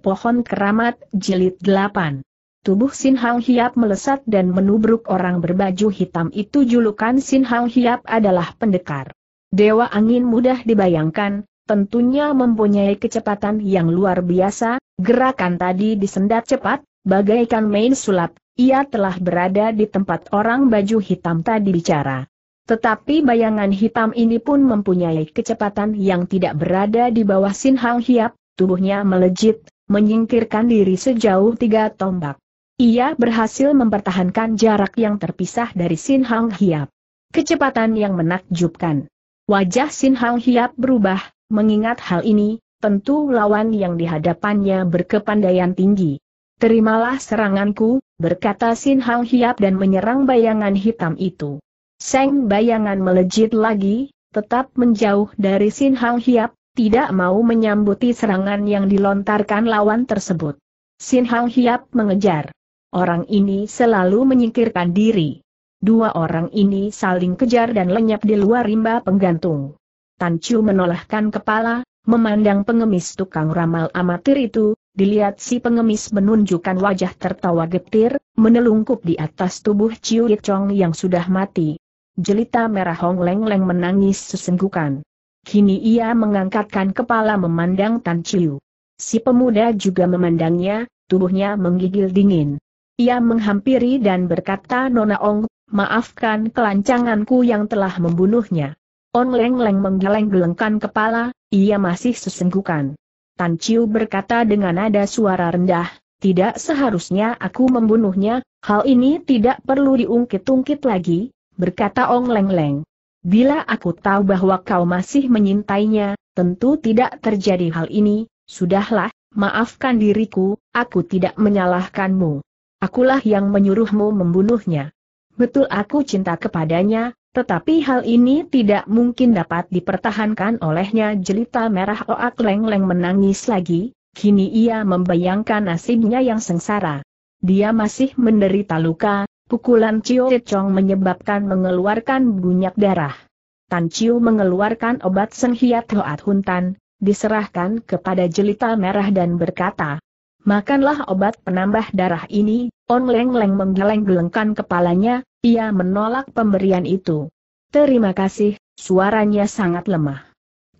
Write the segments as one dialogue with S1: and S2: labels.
S1: Pohon Keramat, Jilid 8 Tubuh Sin Hang Hiap melesat dan menubruk orang berbaju hitam itu julukan Sin Hang Hiap adalah pendekar. Dewa angin mudah dibayangkan, tentunya mempunyai kecepatan yang luar biasa, gerakan tadi disendat cepat, bagaikan main sulap, ia telah berada di tempat orang baju hitam tadi bicara. Tetapi bayangan hitam ini pun mempunyai kecepatan yang tidak berada di bawah Sin Hang Hiap, tubuhnya melejit, menyingkirkan diri sejauh tiga tombak. Ia berhasil mempertahankan jarak yang terpisah dari Sin Hang Hiap. Kecepatan yang menakjubkan. Wajah Sin Hang Hiap berubah, mengingat hal ini, tentu lawan yang dihadapannya berkepandaian tinggi. Terimalah seranganku, berkata Sin Hang Hiap dan menyerang bayangan hitam itu. Seng bayangan melejit lagi, tetap menjauh dari Sin Hang Hiap, tidak mau menyambuti serangan yang dilontarkan lawan tersebut. Sin Hang Hiap mengejar. Orang ini selalu menyingkirkan diri. Dua orang ini saling kejar dan lenyap di luar rimba penggantung. Tan Chu menolehkan kepala, memandang pengemis tukang ramal amatir itu, dilihat si pengemis menunjukkan wajah tertawa getir, menelungkup di atas tubuh Chiu Yik yang sudah mati. Jelita merah Hong Leng Leng menangis sesenggukan. Kini ia mengangkatkan kepala memandang Tan Chiu. Si pemuda juga memandangnya, tubuhnya menggigil dingin. Ia menghampiri dan berkata Nona Ong, maafkan kelancanganku yang telah membunuhnya. Ong Leng Leng menggeleng-gelengkan kepala, ia masih sesenggukan. Tan Chiu berkata dengan nada suara rendah, tidak seharusnya aku membunuhnya, hal ini tidak perlu diungkit-ungkit lagi, berkata Ong Leng Leng. Bila aku tahu bahwa kau masih menyintainya, tentu tidak terjadi hal ini, sudahlah, maafkan diriku, aku tidak menyalahkanmu. Akulah yang menyuruhmu membunuhnya. Betul aku cinta kepadanya, tetapi hal ini tidak mungkin dapat dipertahankan olehnya jelita merah oak leng-leng menangis lagi, kini ia membayangkan nasibnya yang sengsara. Dia masih menderita luka, Pukulan Cio Chong menyebabkan mengeluarkan banyak darah. Tan Chiu mengeluarkan obat Hiat Hoat Huntan, diserahkan kepada jelita merah dan berkata, Makanlah obat penambah darah ini, On Leng Leng menggeleng-gelengkan kepalanya, ia menolak pemberian itu. Terima kasih, suaranya sangat lemah.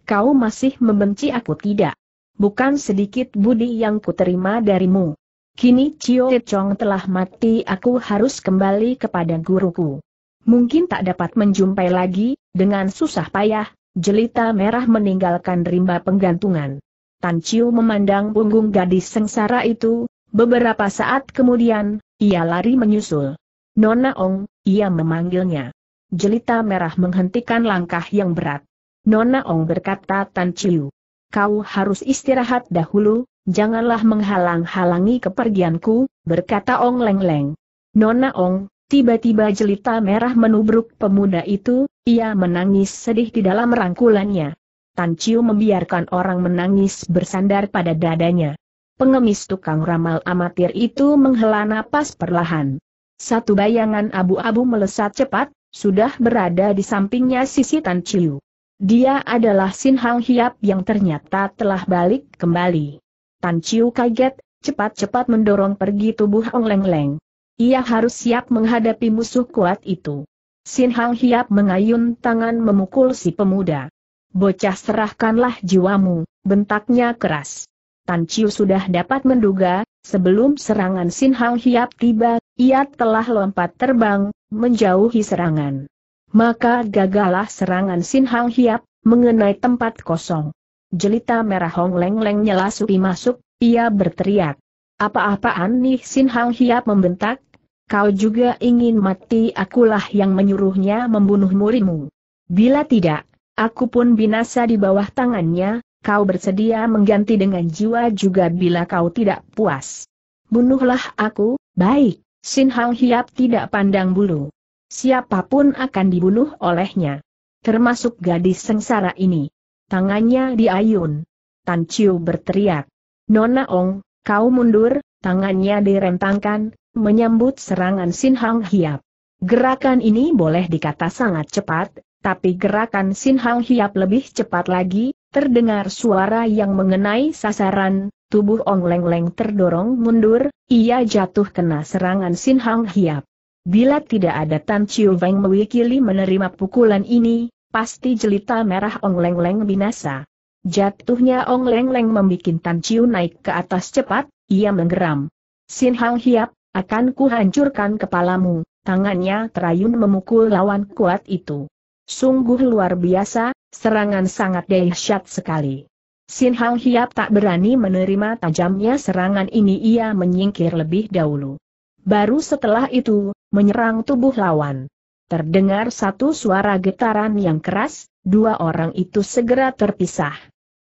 S1: Kau masih membenci aku tidak? Bukan sedikit budi yang kuterima darimu. Kini Chio Chong telah mati aku harus kembali kepada guruku. Mungkin tak dapat menjumpai lagi, dengan susah payah, jelita merah meninggalkan rimba penggantungan. Tan Chiu memandang punggung gadis sengsara itu, beberapa saat kemudian, ia lari menyusul. Nona Ong, ia memanggilnya. Jelita merah menghentikan langkah yang berat. Nona Ong berkata Tan Chiu. Kau harus istirahat dahulu, janganlah menghalang-halangi kepergianku, berkata Ong Leng Leng. Nona Ong, tiba-tiba jelita merah menubruk pemuda itu, ia menangis sedih di dalam rangkulannya. Tan Chiu membiarkan orang menangis bersandar pada dadanya. Pengemis tukang ramal amatir itu menghela napas perlahan. Satu bayangan abu-abu melesat cepat, sudah berada di sampingnya sisi Tan Chiu. Dia adalah Sin Hang Hiap yang ternyata telah balik kembali. Tan Chiu kaget, cepat-cepat mendorong pergi tubuh Ong Leng Leng. Ia harus siap menghadapi musuh kuat itu. Sin Hang Hiap mengayun tangan memukul si pemuda. Bocah serahkanlah jiwamu, bentaknya keras. Tan Chiu sudah dapat menduga, sebelum serangan Sin Hang Hiap tiba, ia telah lompat terbang, menjauhi serangan. Maka gagalah serangan Sin Hang Hiap, mengenai tempat kosong. Jelita merah Hong Leng Leng nyela Supi masuk, ia berteriak. Apa-apaan nih Sin Hang Hiap membentak? Kau juga ingin mati akulah yang menyuruhnya membunuh murimu. Bila tidak, aku pun binasa di bawah tangannya, kau bersedia mengganti dengan jiwa juga bila kau tidak puas. Bunuhlah aku, baik, Sin Hang Hiap tidak pandang bulu. Siapapun akan dibunuh olehnya. Termasuk gadis sengsara ini. Tangannya diayun. Tan Chiu berteriak. Nona Ong, kau mundur, tangannya direntangkan, menyambut serangan Sin Hang Hiap. Gerakan ini boleh dikata sangat cepat, tapi gerakan Sin Hang Hiap lebih cepat lagi, terdengar suara yang mengenai sasaran, tubuh Ong Leng Leng terdorong mundur, ia jatuh kena serangan Sin Hang Hiap. Bila tidak ada Tan Chiu Weng mewakili menerima pukulan ini, Pasti jelita merah Ong Leng Leng binasa. Jatuhnya Ong Leng Leng membuat Tan Chiu naik ke atas cepat, ia menggeram. Sin Hang Hiap, akan kuhancurkan kepalamu, tangannya terayun memukul lawan kuat itu. Sungguh luar biasa, serangan sangat dahsyat sekali. Sin Hang Hiap tak berani menerima tajamnya serangan ini ia menyingkir lebih dahulu. Baru setelah itu, menyerang tubuh lawan. Terdengar satu suara getaran yang keras, dua orang itu segera terpisah.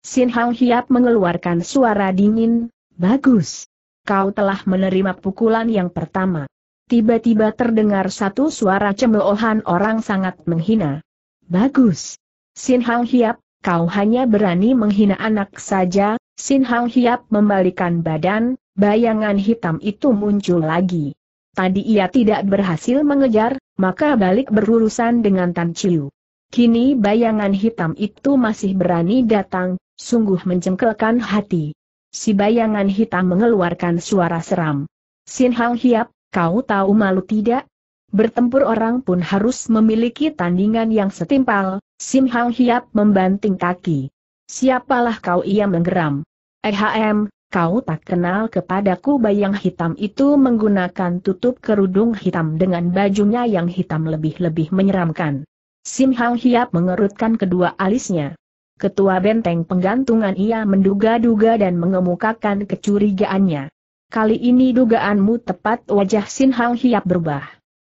S1: Sin Hang Hiap mengeluarkan suara dingin, Bagus. Kau telah menerima pukulan yang pertama. Tiba-tiba terdengar satu suara cemoohan orang sangat menghina. Bagus. Sin Hang Hiap, kau hanya berani menghina anak saja, Sin Hang Hiap membalikan badan, bayangan hitam itu muncul lagi. Tadi ia tidak berhasil mengejar, maka balik berurusan dengan Tan Chiu. Kini bayangan hitam itu masih berani datang, sungguh mencengkelkan hati. Si bayangan hitam mengeluarkan suara seram. Sin Hang Hiap, kau tahu malu tidak? Bertempur orang pun harus memiliki tandingan yang setimpal, Sin Hang Hiap membanting kaki. Siapalah kau ia menggeram. Ehm, kau tak kenal kepadaku bayang hitam itu menggunakan tutup kerudung hitam dengan bajunya yang hitam lebih-lebih menyeramkan. Sim Hang Hiap mengerutkan kedua alisnya. Ketua benteng penggantungan ia menduga-duga dan mengemukakan kecurigaannya. Kali ini dugaanmu tepat wajah Sin Hang Hiap berubah.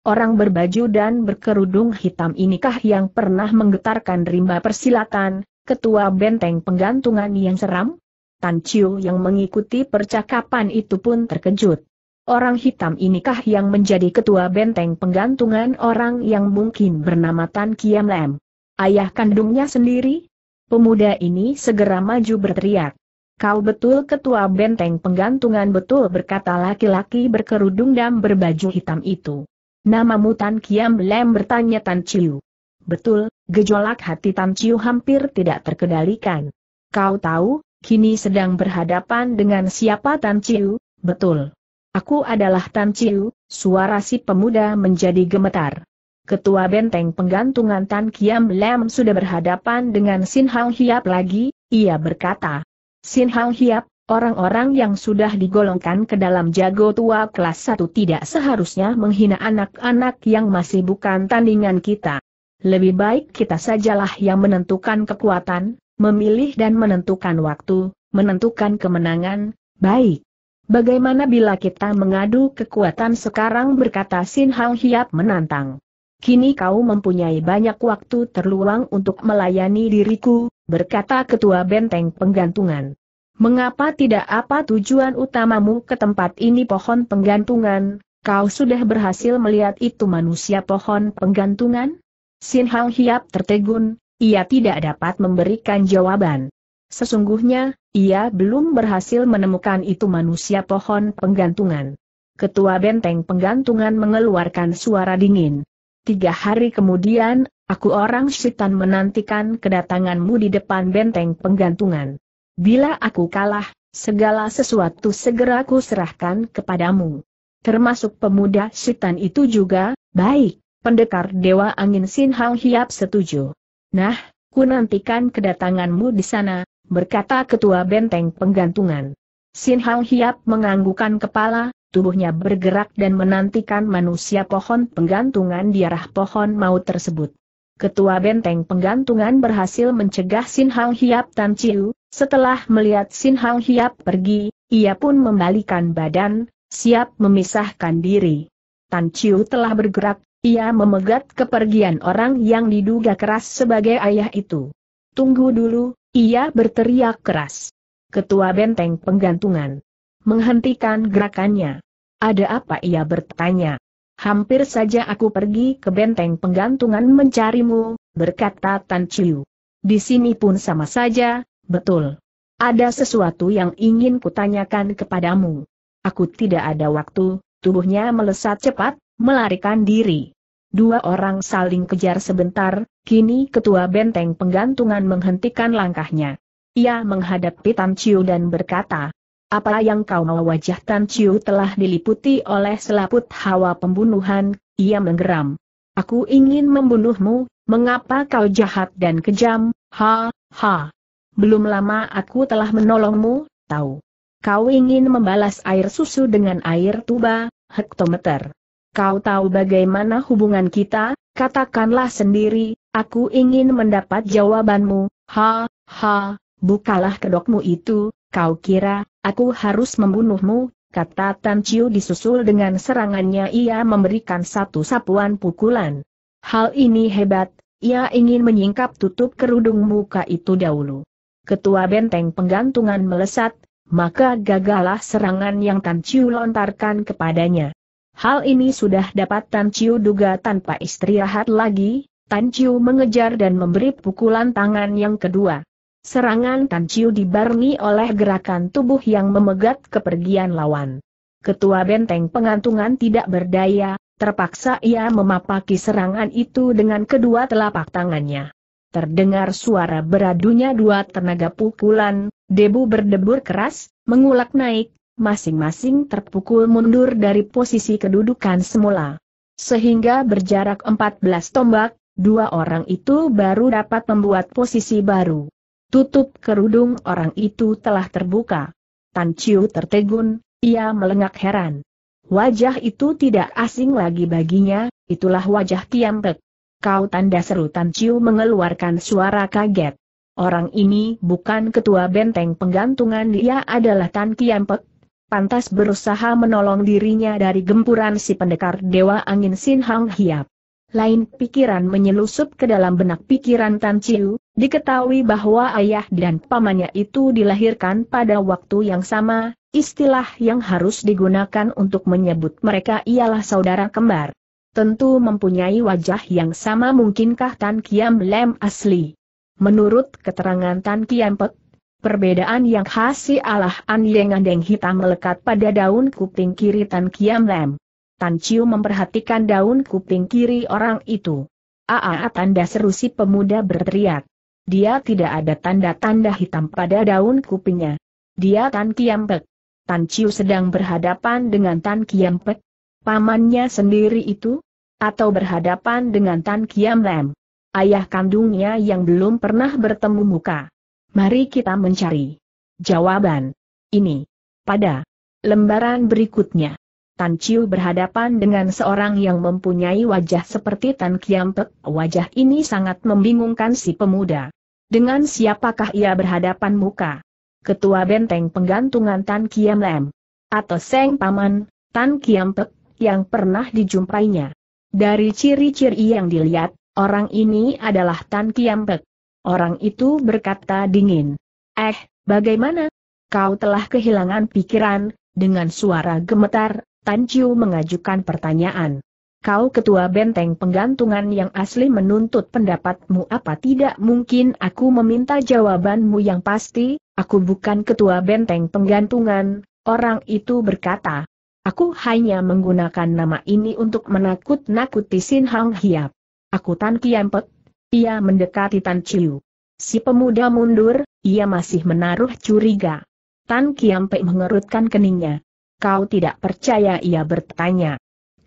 S1: Orang berbaju dan berkerudung hitam inikah yang pernah menggetarkan rimba persilatan, ketua benteng penggantungan yang seram? Tan Chiu yang mengikuti percakapan itu pun terkejut. Orang hitam inikah yang menjadi ketua benteng penggantungan orang yang mungkin bernama Tan Kiam Lam, Ayah kandungnya sendiri? Pemuda ini segera maju berteriak. Kau betul ketua benteng penggantungan betul berkata laki-laki berkerudung dan berbaju hitam itu. Namamu Tan Kiam Lam bertanya Tan Chiu. Betul, gejolak hati Tan Chiu hampir tidak terkendalikan. Kau tahu, kini sedang berhadapan dengan siapa Tan Ciu, betul. Aku adalah Tan Ciu, suara si pemuda menjadi gemetar. Ketua benteng penggantungan Tan Kiam Lam sudah berhadapan dengan Sin Hang Hiap lagi, ia berkata. Sin Hang Hiap, orang-orang yang sudah digolongkan ke dalam jago tua kelas 1 tidak seharusnya menghina anak-anak yang masih bukan tandingan kita. Lebih baik kita sajalah yang menentukan kekuatan, memilih dan menentukan waktu, menentukan kemenangan, baik. Bagaimana bila kita mengadu kekuatan sekarang berkata Sin Hang Hiap menantang. Kini kau mempunyai banyak waktu terluang untuk melayani diriku, berkata ketua benteng penggantungan. Mengapa tidak apa tujuan utamamu ke tempat ini pohon penggantungan, kau sudah berhasil melihat itu manusia pohon penggantungan? Sin Hang Hiap tertegun, ia tidak dapat memberikan jawaban. Sesungguhnya, ia belum berhasil menemukan itu manusia pohon penggantungan. Ketua benteng penggantungan mengeluarkan suara dingin. Tiga hari kemudian, aku orang setan menantikan kedatanganmu di depan benteng penggantungan. Bila aku kalah, segala sesuatu segera aku serahkan kepadamu. Termasuk pemuda setan itu juga, baik, pendekar Dewa Angin Sin Hang Hiap setuju. Nah, ku nantikan kedatanganmu di sana, berkata ketua benteng penggantungan. Sin Hang Hiap menganggukan kepala, tubuhnya bergerak dan menantikan manusia pohon penggantungan di arah pohon maut tersebut. Ketua benteng penggantungan berhasil mencegah Sin Hang Hiap Tan Chiu, setelah melihat Sin Hang Hiap pergi, ia pun membalikan badan, siap memisahkan diri. Tan Chiu telah bergerak, ia memegat kepergian orang yang diduga keras sebagai ayah itu. Tunggu dulu, ia berteriak keras. Ketua benteng penggantungan. Menghentikan gerakannya. Ada apa ia bertanya? Hampir saja aku pergi ke benteng penggantungan mencarimu, berkata Tan Chiu. Di sini pun sama saja, betul. Ada sesuatu yang ingin kutanyakan kepadamu. Aku tidak ada waktu, tubuhnya melesat cepat, melarikan diri. Dua orang saling kejar sebentar, kini ketua benteng penggantungan menghentikan langkahnya. Ia menghadapi Tan Chiu dan berkata, apa yang kau mau wajah Tan Chiu telah diliputi oleh selaput hawa pembunuhan, ia menggeram. Aku ingin membunuhmu, mengapa kau jahat dan kejam, ha, ha. Belum lama aku telah menolongmu, tahu. Kau ingin membalas air susu dengan air tuba, hektometer. Kau tahu bagaimana hubungan kita, katakanlah sendiri, aku ingin mendapat jawabanmu, ha, ha, bukalah kedokmu itu, kau kira, aku harus membunuhmu, kata Tan Chiu disusul dengan serangannya ia memberikan satu sapuan pukulan. Hal ini hebat, ia ingin menyingkap tutup kerudung muka itu dahulu. Ketua benteng penggantungan melesat, maka gagalah serangan yang Tan Chiu lontarkan kepadanya. Hal ini sudah dapat Tan Chiu duga tanpa istirahat lagi, Tan Chiu mengejar dan memberi pukulan tangan yang kedua. Serangan Tan Chiu dibarengi oleh gerakan tubuh yang memegat kepergian lawan. Ketua benteng pengantungan tidak berdaya, terpaksa ia memapaki serangan itu dengan kedua telapak tangannya. Terdengar suara beradunya dua tenaga pukulan, debu berdebur keras, mengulak naik, masing-masing terpukul mundur dari posisi kedudukan semula. Sehingga berjarak 14 tombak, dua orang itu baru dapat membuat posisi baru. Tutup kerudung orang itu telah terbuka. Tan Chiu tertegun, ia melengak heran. Wajah itu tidak asing lagi baginya, itulah wajah Pek. Kau tanda seru Tan Chiu mengeluarkan suara kaget. Orang ini bukan ketua benteng penggantungan dia adalah Tan Pek pantas berusaha menolong dirinya dari gempuran si pendekar Dewa Angin Sin Hang Hiap. Lain pikiran menyelusup ke dalam benak pikiran Tan Chiu, diketahui bahwa ayah dan pamannya itu dilahirkan pada waktu yang sama, istilah yang harus digunakan untuk menyebut mereka ialah saudara kembar. Tentu mempunyai wajah yang sama mungkinkah Tan Kiam Lem asli. Menurut keterangan Tan Kiam Pek, Perbedaan yang khasi Allah Yeng andeng hitam melekat pada daun kuping kiri Tan Kiam Lem. Tan Chiu memperhatikan daun kuping kiri orang itu. Aa tanda seru si pemuda berteriak. Dia tidak ada tanda-tanda hitam pada daun kupingnya. Dia Tan Kiam Pek. Tan Chiu sedang berhadapan dengan Tan Kiam Pek. Pamannya sendiri itu? Atau berhadapan dengan Tan Kiam Lem? Ayah kandungnya yang belum pernah bertemu muka. Mari kita mencari jawaban ini pada lembaran berikutnya. Tan Chiu berhadapan dengan seorang yang mempunyai wajah seperti Tan Kiampek. Wajah ini sangat membingungkan si pemuda. Dengan siapakah ia berhadapan muka? Ketua benteng penggantungan Tan Kiam Lem. Atau Seng Paman, Tan Kiampek, yang pernah dijumpainya. Dari ciri-ciri yang dilihat, orang ini adalah Tan Kiampek. Orang itu berkata dingin. Eh, bagaimana? Kau telah kehilangan pikiran, dengan suara gemetar, Tan Chiu mengajukan pertanyaan. Kau ketua benteng penggantungan yang asli menuntut pendapatmu apa tidak mungkin aku meminta jawabanmu yang pasti, aku bukan ketua benteng penggantungan, orang itu berkata. Aku hanya menggunakan nama ini untuk menakut-nakuti Sin Hang Hiap. Aku Tan Kiampek, ia mendekati Tan Chiu. Si pemuda mundur, ia masih menaruh curiga. Tan Kiampe mengerutkan keningnya. Kau tidak percaya ia bertanya.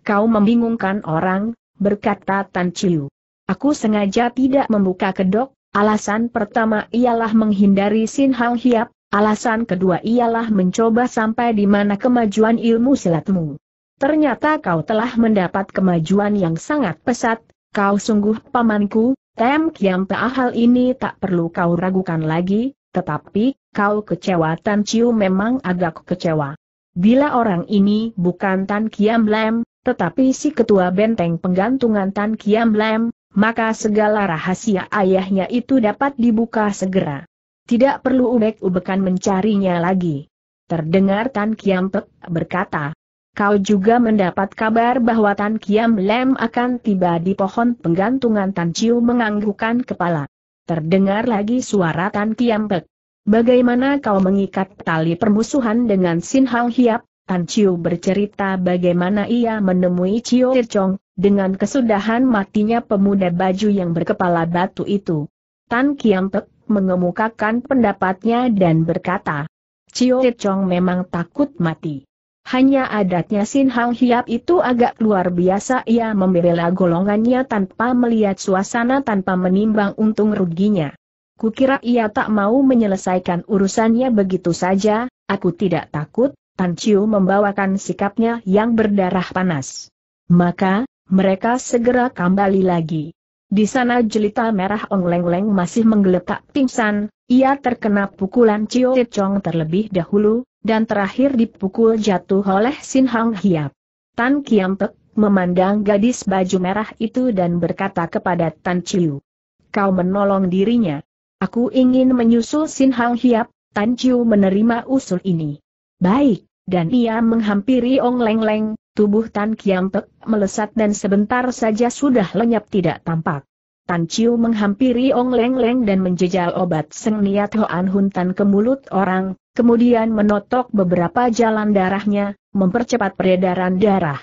S1: Kau membingungkan orang, berkata Tan Chiu. Aku sengaja tidak membuka kedok, alasan pertama ialah menghindari Sin Hang Hiap, alasan kedua ialah mencoba sampai di mana kemajuan ilmu silatmu. Ternyata kau telah mendapat kemajuan yang sangat pesat, kau sungguh pamanku, Tem Kiam Ta hal ini tak perlu kau ragukan lagi, tetapi, kau kecewa Tan Chiu memang agak kecewa. Bila orang ini bukan Tan Kiam Lam, tetapi si ketua benteng penggantungan Tan Kiam Lam, maka segala rahasia ayahnya itu dapat dibuka segera. Tidak perlu ubek-ubekan mencarinya lagi. Terdengar Tan Kiam Pek berkata, Kau juga mendapat kabar bahwa Tan Kiam Lem akan tiba di pohon penggantungan Tan Chiu menganggukkan kepala. Terdengar lagi suara Tan Kiam Pek. Bagaimana kau mengikat tali permusuhan dengan Sin Hang Hiap? Tan Chiu bercerita bagaimana ia menemui Chiu Chong, dengan kesudahan matinya pemuda baju yang berkepala batu itu. Tan Kiam Pek mengemukakan pendapatnya dan berkata, Chiu Chong memang takut mati. Hanya adatnya Sin Hang Hiap itu agak luar biasa ia membela golongannya tanpa melihat suasana tanpa menimbang untung ruginya. Kukira ia tak mau menyelesaikan urusannya begitu saja, aku tidak takut, Tan Chiu membawakan sikapnya yang berdarah panas. Maka, mereka segera kembali lagi. Di sana jelita merah Ong Leng Leng masih menggeletak pingsan, ia terkena pukulan Chiu Chong terlebih dahulu, dan terakhir dipukul jatuh oleh Sin Hang Hiap. Tan Kiam Pek memandang gadis baju merah itu dan berkata kepada Tan Chiu. Kau menolong dirinya. Aku ingin menyusul Sin Hang Hiap, Tan Chiu menerima usul ini. Baik, dan ia menghampiri Ong Leng Leng, tubuh Tan Kiam Pek melesat dan sebentar saja sudah lenyap tidak tampak. Tan Chiu menghampiri Ong Leng Leng dan menjejal obat Seng Niat Hoan Tan ke mulut orang, kemudian menotok beberapa jalan darahnya, mempercepat peredaran darah.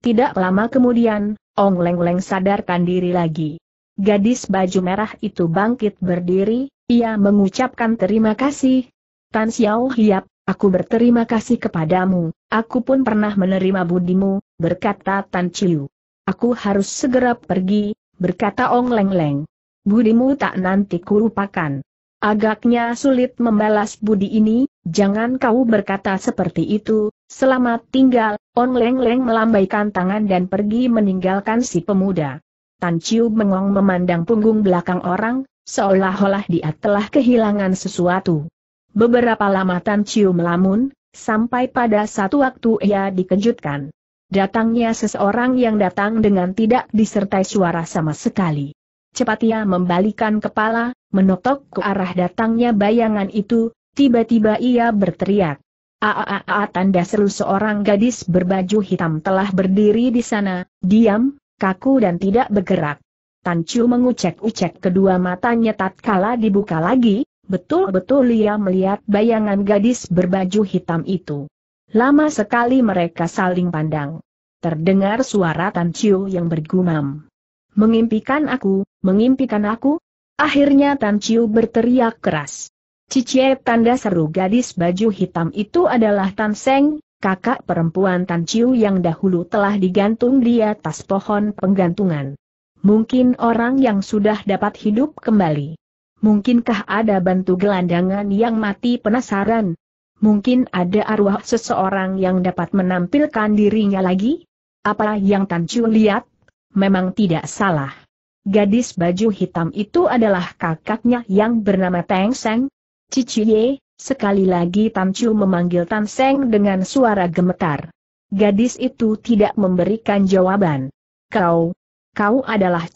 S1: Tidak lama kemudian, Ong Leng Leng sadarkan diri lagi. Gadis baju merah itu bangkit berdiri, ia mengucapkan terima kasih. Tan Xiao Hiap, aku berterima kasih kepadamu, aku pun pernah menerima budimu, berkata Tan Chiu. Aku harus segera pergi, berkata Ong Leng Leng. Budimu tak nanti kurupakan. Agaknya sulit membalas budi ini, Jangan kau berkata seperti itu, selamat tinggal, On Leng Leng melambaikan tangan dan pergi meninggalkan si pemuda. Tan Chiu mengong memandang punggung belakang orang, seolah-olah dia telah kehilangan sesuatu. Beberapa lama Tan Chiu melamun, sampai pada satu waktu ia dikejutkan. Datangnya seseorang yang datang dengan tidak disertai suara sama sekali. Cepat ia membalikan kepala, menotok ke arah datangnya bayangan itu, Tiba-tiba ia berteriak. Aaaa tanda seru seorang gadis berbaju hitam telah berdiri di sana, diam, kaku dan tidak bergerak. Tan Chu mengucek-ucek kedua matanya tatkala dibuka lagi, betul-betul ia melihat bayangan gadis berbaju hitam itu. Lama sekali mereka saling pandang. Terdengar suara Tan Chiu yang bergumam. Mengimpikan aku, mengimpikan aku? Akhirnya Tan Chiu berteriak keras. Cicie tanda seru gadis baju hitam itu adalah Tan Seng, kakak perempuan Tan Chiu yang dahulu telah digantung di atas pohon penggantungan. Mungkin orang yang sudah dapat hidup kembali. Mungkinkah ada bantu gelandangan yang mati penasaran? Mungkin ada arwah seseorang yang dapat menampilkan dirinya lagi? Apa yang Tan Chiu lihat? Memang tidak salah. Gadis baju hitam itu adalah kakaknya yang bernama Teng Seng, Ciciye, sekali lagi Tam Chu memanggil Tan Seng dengan suara gemetar. Gadis itu tidak memberikan jawaban. Kau, kau adalah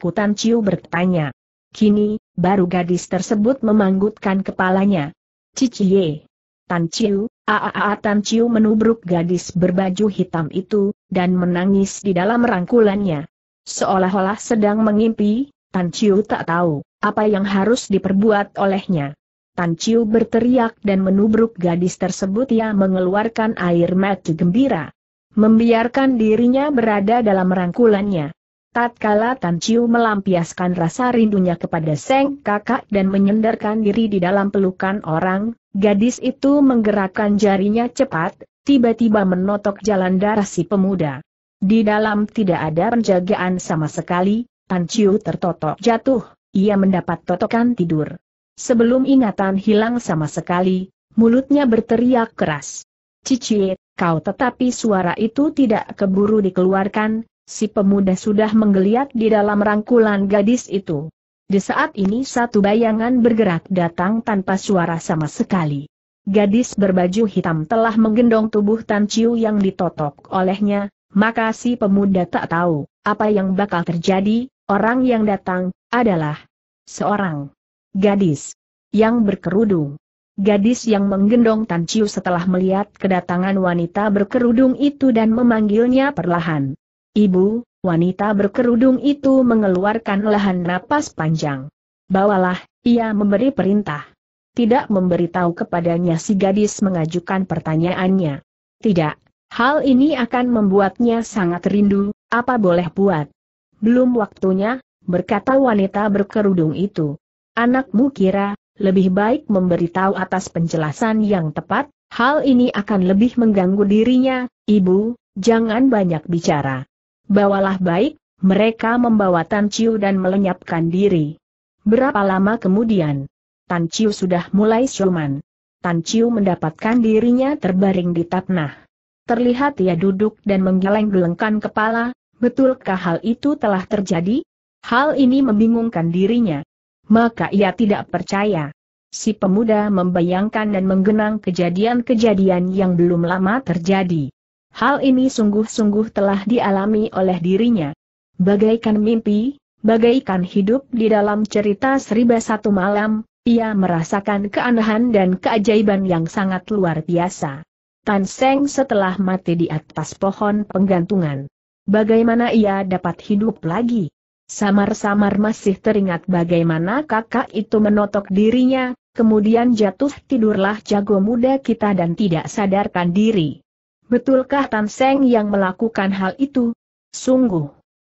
S1: ku Tan Chu bertanya. Kini, baru gadis tersebut memanggutkan kepalanya. Ciciye. Tan Chu, aaa Tan Chu menubruk gadis berbaju hitam itu, dan menangis di dalam rangkulannya. Seolah-olah sedang mengimpi, Tan Chiu tak tahu apa yang harus diperbuat olehnya. Tan Chiu berteriak dan menubruk gadis tersebut yang mengeluarkan air mata gembira. Membiarkan dirinya berada dalam rangkulannya. Tatkala Tan Chiu melampiaskan rasa rindunya kepada Seng kakak dan menyendarkan diri di dalam pelukan orang, gadis itu menggerakkan jarinya cepat, tiba-tiba menotok jalan darah si pemuda. Di dalam tidak ada penjagaan sama sekali, Tan Chiu tertotok jatuh, ia mendapat totokan tidur. Sebelum ingatan hilang sama sekali, mulutnya berteriak keras. Cici, kau tetapi suara itu tidak keburu dikeluarkan, si pemuda sudah menggeliat di dalam rangkulan gadis itu. Di saat ini satu bayangan bergerak datang tanpa suara sama sekali. Gadis berbaju hitam telah menggendong tubuh Tan Chiu yang ditotok olehnya, maka si pemuda tak tahu apa yang bakal terjadi, orang yang datang adalah seorang Gadis yang berkerudung. Gadis yang menggendong Tan Chiu setelah melihat kedatangan wanita berkerudung itu dan memanggilnya perlahan. Ibu, wanita berkerudung itu mengeluarkan lahan napas panjang. Bawalah, ia memberi perintah. Tidak memberitahu kepadanya si gadis mengajukan pertanyaannya. Tidak, hal ini akan membuatnya sangat rindu, apa boleh buat. Belum waktunya, berkata wanita berkerudung itu. Anakmu kira, lebih baik memberitahu atas penjelasan yang tepat, hal ini akan lebih mengganggu dirinya, ibu, jangan banyak bicara. Bawalah baik, mereka membawa Tan Chiu dan melenyapkan diri. Berapa lama kemudian? Tan Chiu sudah mulai siuman. Tan Chiu mendapatkan dirinya terbaring di tapnah. Terlihat ia duduk dan menggeleng-gelengkan kepala, betulkah hal itu telah terjadi? Hal ini membingungkan dirinya maka ia tidak percaya. Si pemuda membayangkan dan menggenang kejadian-kejadian yang belum lama terjadi. Hal ini sungguh-sungguh telah dialami oleh dirinya. Bagaikan mimpi, bagaikan hidup di dalam cerita Seriba Satu Malam, ia merasakan keanehan dan keajaiban yang sangat luar biasa. Tan Seng setelah mati di atas pohon penggantungan. Bagaimana ia dapat hidup lagi? Samar-samar masih teringat bagaimana kakak itu menotok dirinya, kemudian jatuh tidurlah jago muda kita dan tidak sadarkan diri. Betulkah Tan Seng yang melakukan hal itu? Sungguh.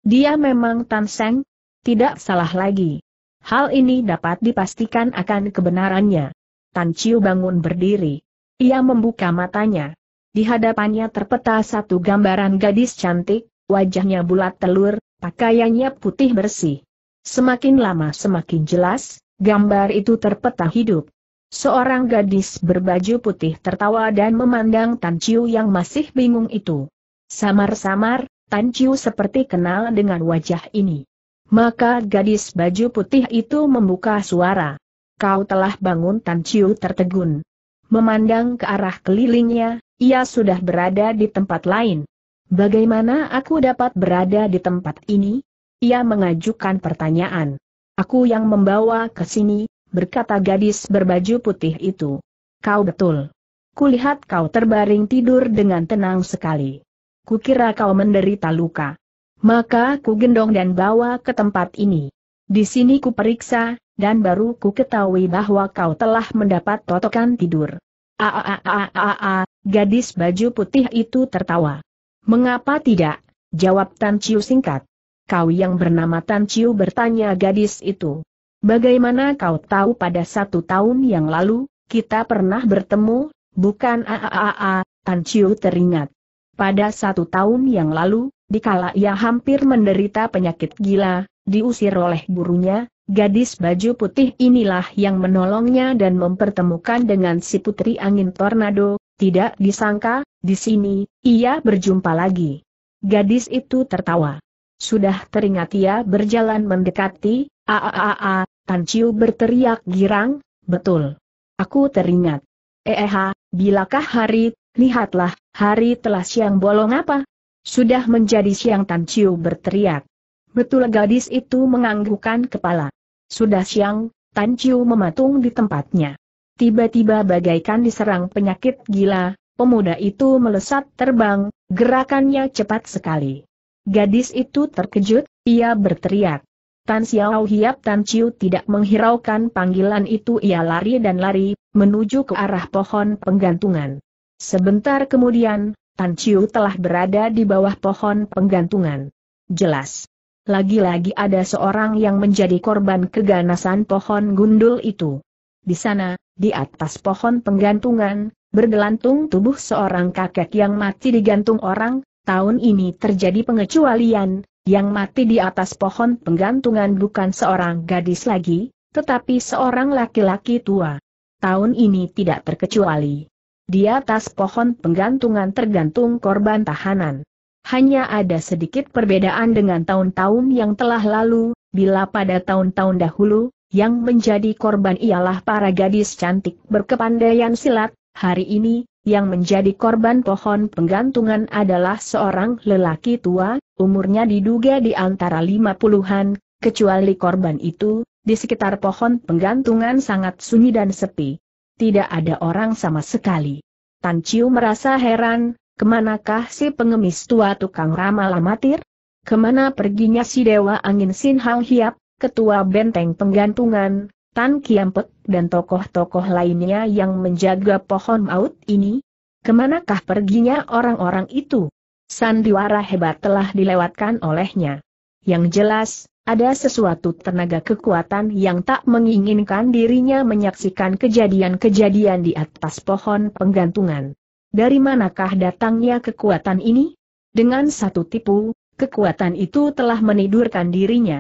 S1: Dia memang Tan Seng? Tidak salah lagi. Hal ini dapat dipastikan akan kebenarannya. Tan Chiu bangun berdiri. Ia membuka matanya. Di hadapannya terpeta satu gambaran gadis cantik, wajahnya bulat telur, Pakaiannya putih bersih. Semakin lama semakin jelas, gambar itu terpetah hidup. Seorang gadis berbaju putih tertawa dan memandang Tan Chiu yang masih bingung itu. Samar-samar, Tan Chiu seperti kenal dengan wajah ini. Maka gadis baju putih itu membuka suara. Kau telah bangun Tan Chiu tertegun. Memandang ke arah kelilingnya, ia sudah berada di tempat lain. Bagaimana aku dapat berada di tempat ini? Ia mengajukan pertanyaan. Aku yang membawa ke sini, berkata gadis berbaju putih itu. Kau betul. Kulihat kau terbaring tidur dengan tenang sekali. Kukira kau menderita luka. Maka ku gendong dan bawa ke tempat ini. Di sini ku periksa, dan baru ku ketahui bahwa kau telah mendapat totokan tidur. Aaaaaa, gadis baju putih itu tertawa. Mengapa tidak? Jawab Tan Chiu singkat. Kau yang bernama Tan Chiu bertanya gadis itu. Bagaimana kau tahu pada satu tahun yang lalu, kita pernah bertemu, bukan AAAA, Tan Chiu teringat. Pada satu tahun yang lalu, dikala ia hampir menderita penyakit gila, diusir oleh gurunya, gadis baju putih inilah yang menolongnya dan mempertemukan dengan si putri angin tornado, tidak disangka, di sini, ia berjumpa lagi. Gadis itu tertawa. Sudah teringat ia berjalan mendekati, aaa, Tan Chiu berteriak girang, betul. Aku teringat. Eh, eh bilakah hari, lihatlah, hari telah siang bolong apa? Sudah menjadi siang Tan Chiu berteriak. Betul gadis itu menganggukkan kepala. Sudah siang, Tan Chiu mematung di tempatnya. Tiba-tiba bagaikan diserang penyakit gila, pemuda itu melesat terbang, gerakannya cepat sekali. Gadis itu terkejut, ia berteriak. Tan Xiao Hiap Tan Chiu tidak menghiraukan panggilan itu ia lari dan lari, menuju ke arah pohon penggantungan. Sebentar kemudian, Tan Chiu telah berada di bawah pohon penggantungan. Jelas. Lagi-lagi ada seorang yang menjadi korban keganasan pohon gundul itu. Di sana, di atas pohon penggantungan, bergelantung tubuh seorang kakek yang mati digantung orang, tahun ini terjadi pengecualian, yang mati di atas pohon penggantungan bukan seorang gadis lagi, tetapi seorang laki-laki tua. Tahun ini tidak terkecuali. Di atas pohon penggantungan tergantung korban tahanan. Hanya ada sedikit perbedaan dengan tahun-tahun yang telah lalu, bila pada tahun-tahun dahulu, yang menjadi korban ialah para gadis cantik berkepandaian silat, hari ini, yang menjadi korban pohon penggantungan adalah seorang lelaki tua, umurnya diduga di antara lima puluhan, kecuali korban itu, di sekitar pohon penggantungan sangat sunyi dan sepi. Tidak ada orang sama sekali. Tan Chiu merasa heran, kemanakah si pengemis tua tukang ramal amatir? Kemana perginya si Dewa Angin Sin Hang Hiap? ketua benteng penggantungan, Tan Kiampek, dan tokoh-tokoh lainnya yang menjaga pohon maut ini? Kemanakah perginya orang-orang itu? Sandiwara hebat telah dilewatkan olehnya. Yang jelas, ada sesuatu tenaga kekuatan yang tak menginginkan dirinya menyaksikan kejadian-kejadian di atas pohon penggantungan. Dari manakah datangnya kekuatan ini? Dengan satu tipu, kekuatan itu telah menidurkan dirinya.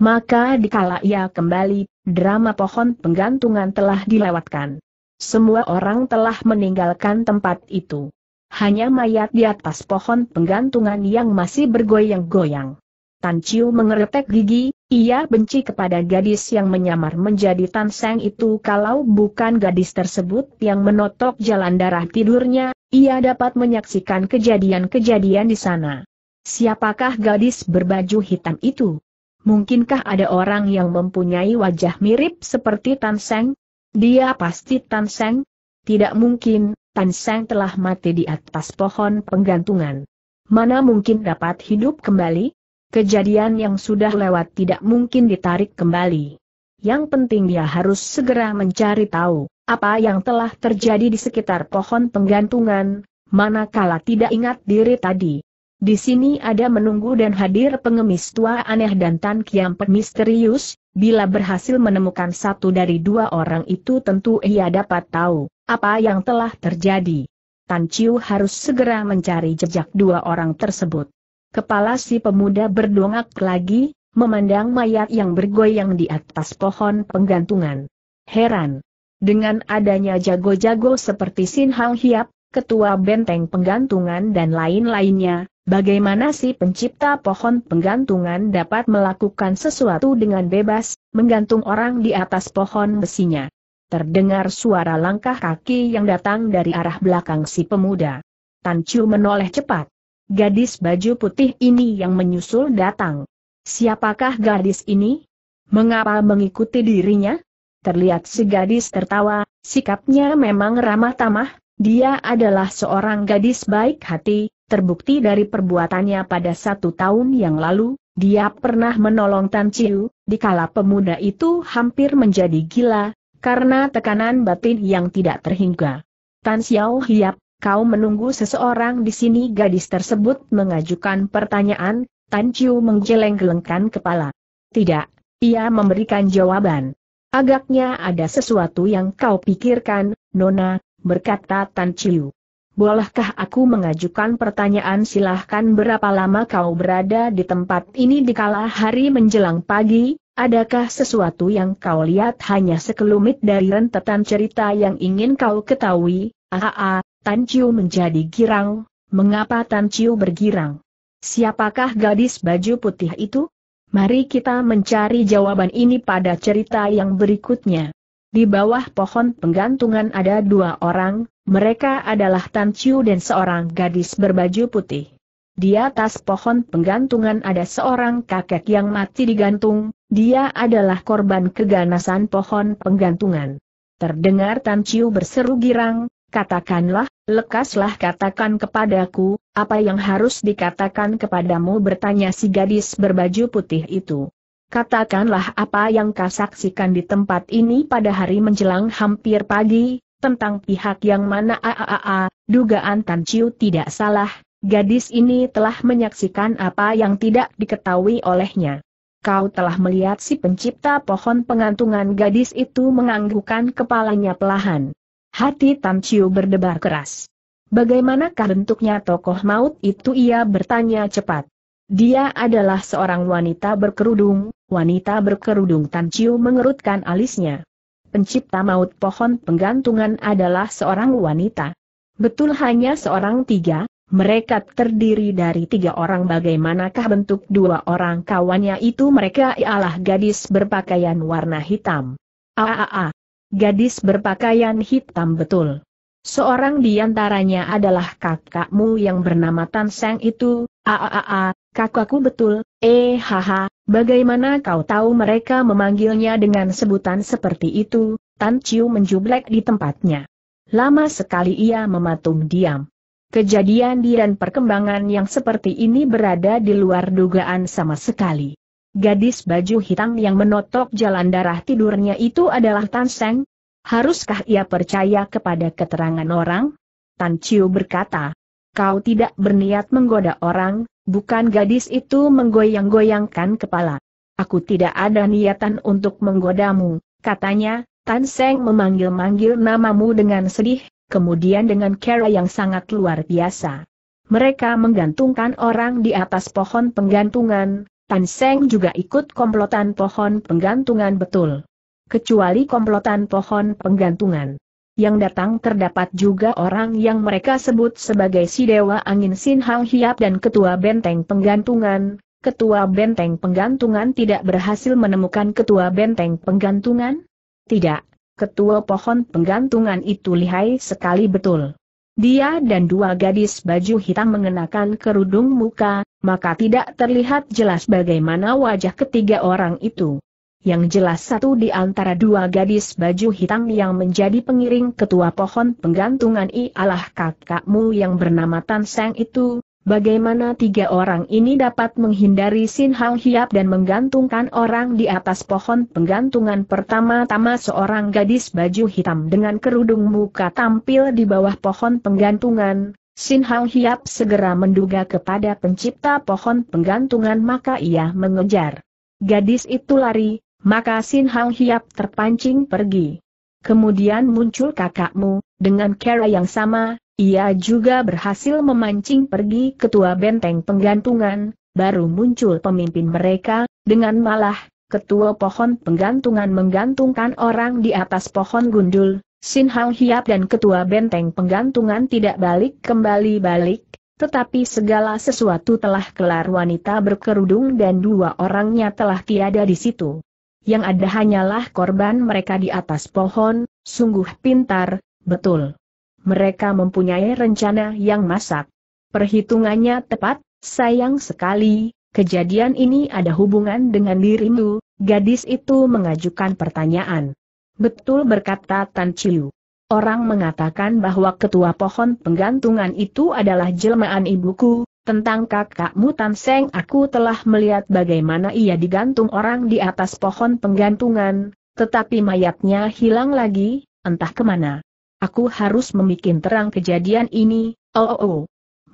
S1: Maka dikala ia kembali, drama pohon penggantungan telah dilewatkan. Semua orang telah meninggalkan tempat itu. Hanya mayat di atas pohon penggantungan yang masih bergoyang-goyang. Tan Chiu mengeretek gigi, ia benci kepada gadis yang menyamar menjadi Tan Seng itu kalau bukan gadis tersebut yang menotok jalan darah tidurnya, ia dapat menyaksikan kejadian-kejadian di sana. Siapakah gadis berbaju hitam itu? Mungkinkah ada orang yang mempunyai wajah mirip seperti Tan Seng? Dia pasti Tan Seng? Tidak mungkin, Tan Seng telah mati di atas pohon penggantungan. Mana mungkin dapat hidup kembali? Kejadian yang sudah lewat tidak mungkin ditarik kembali. Yang penting dia harus segera mencari tahu, apa yang telah terjadi di sekitar pohon penggantungan, manakala tidak ingat diri tadi. Di sini ada menunggu dan hadir pengemis tua aneh dan Tan Kiampet misterius, bila berhasil menemukan satu dari dua orang itu tentu ia dapat tahu apa yang telah terjadi. Tan Chiu harus segera mencari jejak dua orang tersebut. Kepala si pemuda berdongak lagi, memandang mayat yang bergoyang di atas pohon penggantungan. Heran. Dengan adanya jago-jago seperti Sin Hang Hiap, ketua benteng penggantungan dan lain-lainnya, Bagaimana si pencipta pohon penggantungan dapat melakukan sesuatu dengan bebas, menggantung orang di atas pohon besinya? Terdengar suara langkah kaki yang datang dari arah belakang si pemuda. Tan Chiu menoleh cepat. Gadis baju putih ini yang menyusul datang. Siapakah gadis ini? Mengapa mengikuti dirinya? Terlihat si gadis tertawa, sikapnya memang ramah tamah, dia adalah seorang gadis baik hati, Terbukti dari perbuatannya pada satu tahun yang lalu, dia pernah menolong Tan Chiu, dikala pemuda itu hampir menjadi gila, karena tekanan batin yang tidak terhingga. Tan Xiao Hiap, kau menunggu seseorang di sini gadis tersebut mengajukan pertanyaan, Tan Chiu menggeleng-gelengkan kepala. Tidak, ia memberikan jawaban. Agaknya ada sesuatu yang kau pikirkan, Nona, berkata Tan Chiu bolehkah aku mengajukan pertanyaan silahkan berapa lama kau berada di tempat ini di kala hari menjelang pagi, adakah sesuatu yang kau lihat hanya sekelumit dari rentetan cerita yang ingin kau ketahui, aa, Tan Chiu menjadi girang, mengapa Tan Chiu bergirang? Siapakah gadis baju putih itu? Mari kita mencari jawaban ini pada cerita yang berikutnya. Di bawah pohon penggantungan ada dua orang, mereka adalah Tan Chiu dan seorang gadis berbaju putih. Di atas pohon penggantungan ada seorang kakek yang mati digantung, dia adalah korban keganasan pohon penggantungan. Terdengar Tan Chiu berseru girang, katakanlah, lekaslah katakan kepadaku, apa yang harus dikatakan kepadamu bertanya si gadis berbaju putih itu. Katakanlah apa yang kau saksikan di tempat ini pada hari menjelang hampir pagi, tentang pihak yang mana AAA, dugaan Tan Chiu tidak salah, gadis ini telah menyaksikan apa yang tidak diketahui olehnya. Kau telah melihat si pencipta pohon pengantungan gadis itu menganggukkan kepalanya pelahan. Hati Tan Chiu berdebar keras. Bagaimanakah bentuknya tokoh maut itu ia bertanya cepat. Dia adalah seorang wanita berkerudung, wanita berkerudung Tan Chiu mengerutkan alisnya pencipta maut pohon penggantungan adalah seorang wanita. Betul hanya seorang tiga, mereka terdiri dari tiga orang bagaimanakah bentuk dua orang kawannya itu mereka ialah gadis berpakaian warna hitam. Aaa, gadis berpakaian hitam betul. Seorang di antaranya adalah kakakmu yang bernama Tan Seng itu, aaa, Kakakku betul, eh haha, bagaimana kau tahu mereka memanggilnya dengan sebutan seperti itu, Tan Chiu menjublek di tempatnya. Lama sekali ia mematung diam. Kejadian di dan perkembangan yang seperti ini berada di luar dugaan sama sekali. Gadis baju hitam yang menotok jalan darah tidurnya itu adalah Tan Seng? Haruskah ia percaya kepada keterangan orang? Tan Chiu berkata, kau tidak berniat menggoda orang, Bukan gadis itu menggoyang-goyangkan kepala. Aku tidak ada niatan untuk menggodamu, katanya, Tan Seng memanggil-manggil namamu dengan sedih, kemudian dengan cara yang sangat luar biasa. Mereka menggantungkan orang di atas pohon penggantungan, Tan Seng juga ikut komplotan pohon penggantungan betul. Kecuali komplotan pohon penggantungan. Yang datang terdapat juga orang yang mereka sebut sebagai si Dewa Angin Sin Hang Hiap dan Ketua Benteng Penggantungan. Ketua Benteng Penggantungan tidak berhasil menemukan Ketua Benteng Penggantungan? Tidak, Ketua Pohon Penggantungan itu lihai sekali betul. Dia dan dua gadis baju hitam mengenakan kerudung muka, maka tidak terlihat jelas bagaimana wajah ketiga orang itu yang jelas satu di antara dua gadis baju hitam yang menjadi pengiring ketua pohon penggantungan ialah kakakmu yang bernama Tan Seng itu, bagaimana tiga orang ini dapat menghindari Sin Hang Hiap dan menggantungkan orang di atas pohon penggantungan pertama-tama seorang gadis baju hitam dengan kerudung muka tampil di bawah pohon penggantungan, Sin Hang Hiap segera menduga kepada pencipta pohon penggantungan maka ia mengejar. Gadis itu lari, maka Sin Hang Hiap terpancing pergi. Kemudian muncul kakakmu, dengan cara yang sama, ia juga berhasil memancing pergi ketua benteng penggantungan, baru muncul pemimpin mereka, dengan malah, ketua pohon penggantungan menggantungkan orang di atas pohon gundul, Sin Hang Hiap dan ketua benteng penggantungan tidak balik kembali balik, tetapi segala sesuatu telah kelar wanita berkerudung dan dua orangnya telah tiada di situ yang ada hanyalah korban mereka di atas pohon, sungguh pintar, betul. Mereka mempunyai rencana yang masak. Perhitungannya tepat, sayang sekali, kejadian ini ada hubungan dengan dirimu, gadis itu mengajukan pertanyaan. Betul berkata Tan Chiu. Orang mengatakan bahwa ketua pohon penggantungan itu adalah jelmaan ibuku, tentang kakakmu Tan Seng aku telah melihat bagaimana ia digantung orang di atas pohon penggantungan, tetapi mayatnya hilang lagi, entah kemana. Aku harus memikin terang kejadian ini, oh oh oh.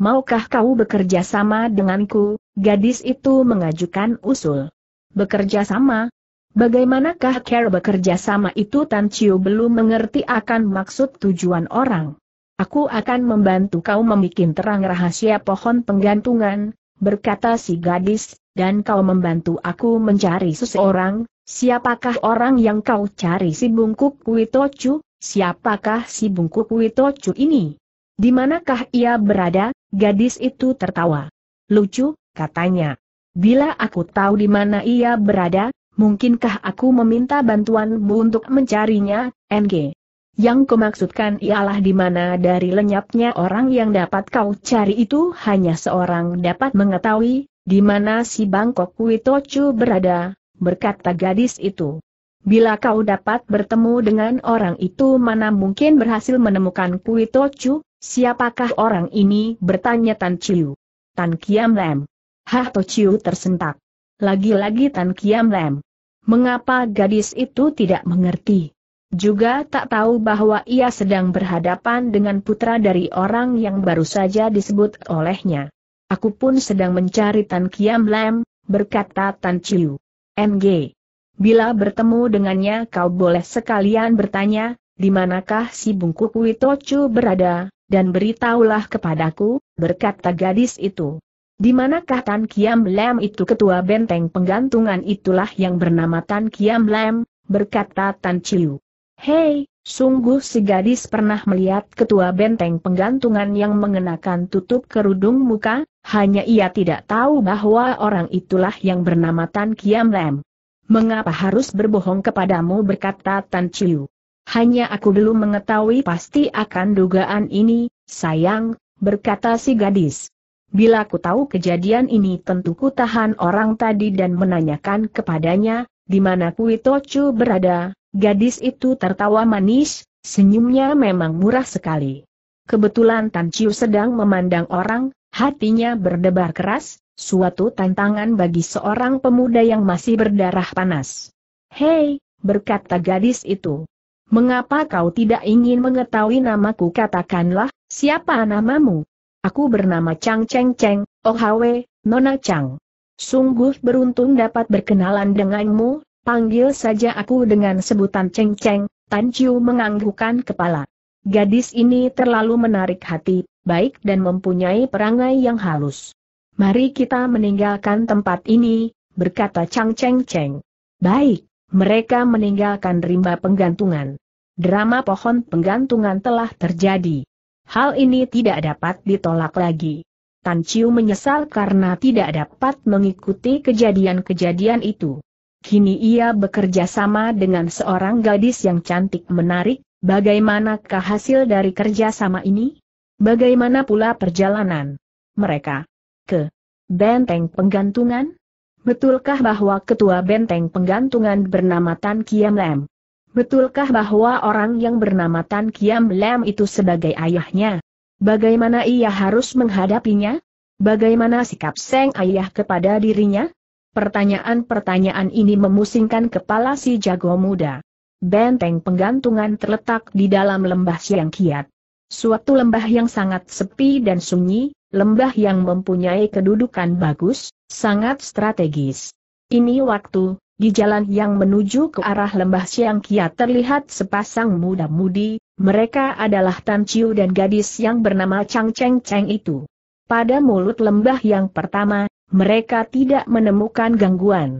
S1: Maukah kau bekerja sama denganku? Gadis itu mengajukan usul. Bekerja sama? Bagaimanakah care bekerja sama itu Tan Chiu belum mengerti akan maksud tujuan orang. Aku akan membantu kau membuat terang rahasia pohon penggantungan, berkata si gadis, dan kau membantu aku mencari seseorang, siapakah orang yang kau cari si bungkuk Witocu, siapakah si bungkuk Witocu ini? Di manakah ia berada? Gadis itu tertawa. Lucu, katanya. Bila aku tahu di mana ia berada, mungkinkah aku meminta bantuanmu untuk mencarinya, NG? Yang kumaksudkan ialah di mana dari lenyapnya orang yang dapat kau cari itu hanya seorang dapat mengetahui, di mana si Bangkok Witocu berada, berkata gadis itu. Bila kau dapat bertemu dengan orang itu mana mungkin berhasil menemukan Kuitochu, siapakah orang ini bertanya Tan Chiu. Tan Kiam Lam. Hah To Chiu tersentak. Lagi-lagi Tan Kiam Lam. Mengapa gadis itu tidak mengerti? Juga tak tahu bahwa ia sedang berhadapan dengan putra dari orang yang baru saja disebut olehnya. Aku pun sedang mencari Tan Kiam Lam, berkata Tan Chiu. Ng. Bila bertemu dengannya kau boleh sekalian bertanya, di manakah si bungkuk Witochu berada, dan beritahulah kepadaku, berkata gadis itu. Di manakah Tan Kiam Lam itu ketua benteng penggantungan itulah yang bernama Tan Kiam Lam, berkata Tan Chiu. Hei, sungguh si gadis pernah melihat ketua benteng penggantungan yang mengenakan tutup kerudung muka, hanya ia tidak tahu bahwa orang itulah yang bernama Tan Kiam Lem. Mengapa harus berbohong kepadamu berkata Tan Chiu. Hanya aku belum mengetahui pasti akan dugaan ini, sayang, berkata si gadis. Bila ku tahu kejadian ini tentu ku tahan orang tadi dan menanyakan kepadanya, di mana Kuitochu berada, Gadis itu tertawa manis, senyumnya memang murah sekali. Kebetulan Tan Chiu sedang memandang orang, hatinya berdebar keras, suatu tantangan bagi seorang pemuda yang masih berdarah panas. Hei, berkata gadis itu. Mengapa kau tidak ingin mengetahui namaku katakanlah, siapa namamu? Aku bernama Chang Cheng Cheng, OHW, Nona Chang. Sungguh beruntung dapat berkenalan denganmu, Panggil saja aku dengan sebutan Cheng Cheng, Tan Chiu menganggukkan kepala. Gadis ini terlalu menarik hati, baik dan mempunyai perangai yang halus. Mari kita meninggalkan tempat ini, berkata Chang Cheng Cheng. Baik, mereka meninggalkan rimba penggantungan. Drama pohon penggantungan telah terjadi. Hal ini tidak dapat ditolak lagi. Tan Chiu menyesal karena tidak dapat mengikuti kejadian-kejadian itu. Kini ia bekerja sama dengan seorang gadis yang cantik menarik, bagaimanakah hasil dari kerja sama ini? Bagaimana pula perjalanan mereka ke benteng penggantungan? Betulkah bahwa ketua benteng penggantungan bernama Tan Kiam Lem? Betulkah bahwa orang yang bernama Tan Kiam Lem itu sebagai ayahnya? Bagaimana ia harus menghadapinya? Bagaimana sikap Seng Ayah kepada dirinya? Pertanyaan-pertanyaan ini memusingkan kepala si jago muda. Benteng penggantungan terletak di dalam lembah Siang kiat. Suatu lembah yang sangat sepi dan sunyi, lembah yang mempunyai kedudukan bagus, sangat strategis. Ini waktu, di jalan yang menuju ke arah lembah Siang Kiat terlihat sepasang muda-mudi, mereka adalah Tan Chiu dan gadis yang bernama Chang Cheng Cheng itu. Pada mulut lembah yang pertama, mereka tidak menemukan gangguan.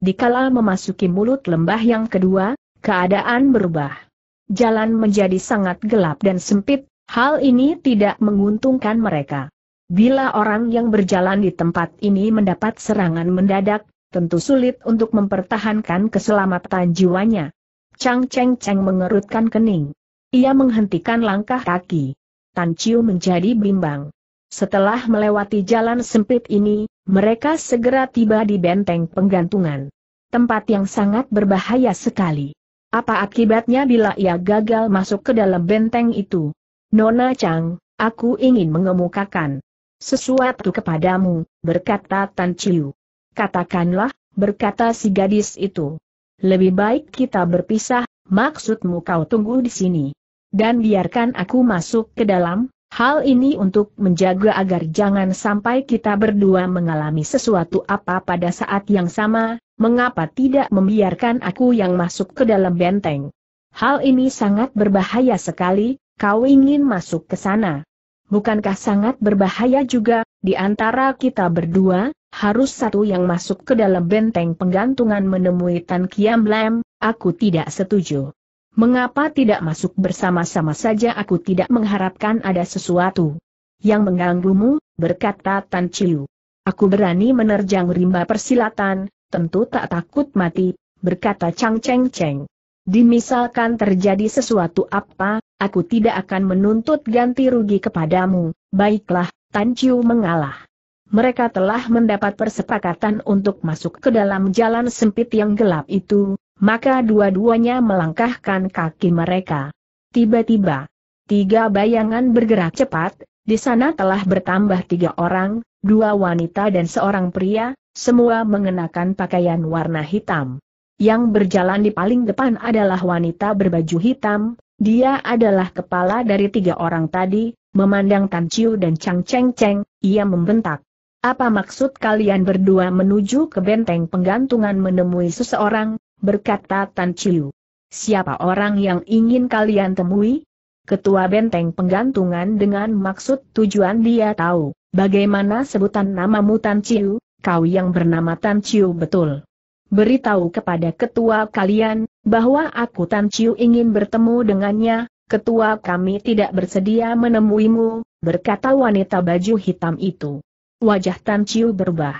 S1: Dikala memasuki mulut lembah yang kedua, keadaan berubah. Jalan menjadi sangat gelap dan sempit, hal ini tidak menguntungkan mereka. Bila orang yang berjalan di tempat ini mendapat serangan mendadak, tentu sulit untuk mempertahankan keselamatan jiwanya. Chang Cheng Cheng mengerutkan kening. Ia menghentikan langkah kaki. Tan Chiu menjadi bimbang. Setelah melewati jalan sempit ini, mereka segera tiba di benteng penggantungan. Tempat yang sangat berbahaya sekali. Apa akibatnya bila ia gagal masuk ke dalam benteng itu? Nona Chang, aku ingin mengemukakan sesuatu kepadamu, berkata Tan Chiu. Katakanlah, berkata si gadis itu. Lebih baik kita berpisah, maksudmu kau tunggu di sini. Dan biarkan aku masuk ke dalam, Hal ini untuk menjaga agar jangan sampai kita berdua mengalami sesuatu apa pada saat yang sama, mengapa tidak membiarkan aku yang masuk ke dalam benteng. Hal ini sangat berbahaya sekali, kau ingin masuk ke sana. Bukankah sangat berbahaya juga, di antara kita berdua, harus satu yang masuk ke dalam benteng penggantungan menemui Tan Kiam Lam, aku tidak setuju. Mengapa tidak masuk bersama-sama saja aku tidak mengharapkan ada sesuatu yang mengganggumu, berkata Tan Chiu. Aku berani menerjang rimba persilatan, tentu tak takut mati, berkata Chang Cheng Cheng. Dimisalkan terjadi sesuatu apa, aku tidak akan menuntut ganti rugi kepadamu, baiklah, Tan Chiu mengalah. Mereka telah mendapat persepakatan untuk masuk ke dalam jalan sempit yang gelap itu, maka dua-duanya melangkahkan kaki mereka. Tiba-tiba, tiga bayangan bergerak cepat, di sana telah bertambah tiga orang, dua wanita dan seorang pria, semua mengenakan pakaian warna hitam. Yang berjalan di paling depan adalah wanita berbaju hitam, dia adalah kepala dari tiga orang tadi, memandang Tan Chiu dan Chang Cheng Cheng, ia membentak. Apa maksud kalian berdua menuju ke benteng penggantungan menemui seseorang, berkata Tan Chiu. Siapa orang yang ingin kalian temui? Ketua benteng penggantungan dengan maksud tujuan dia tahu, bagaimana sebutan namamu Tan Chiu, kau yang bernama Tan Chiu betul. Beritahu kepada ketua kalian, bahwa aku Tan Chiu ingin bertemu dengannya, ketua kami tidak bersedia menemuimu, berkata wanita baju hitam itu. Wajah Tan Chiu berubah.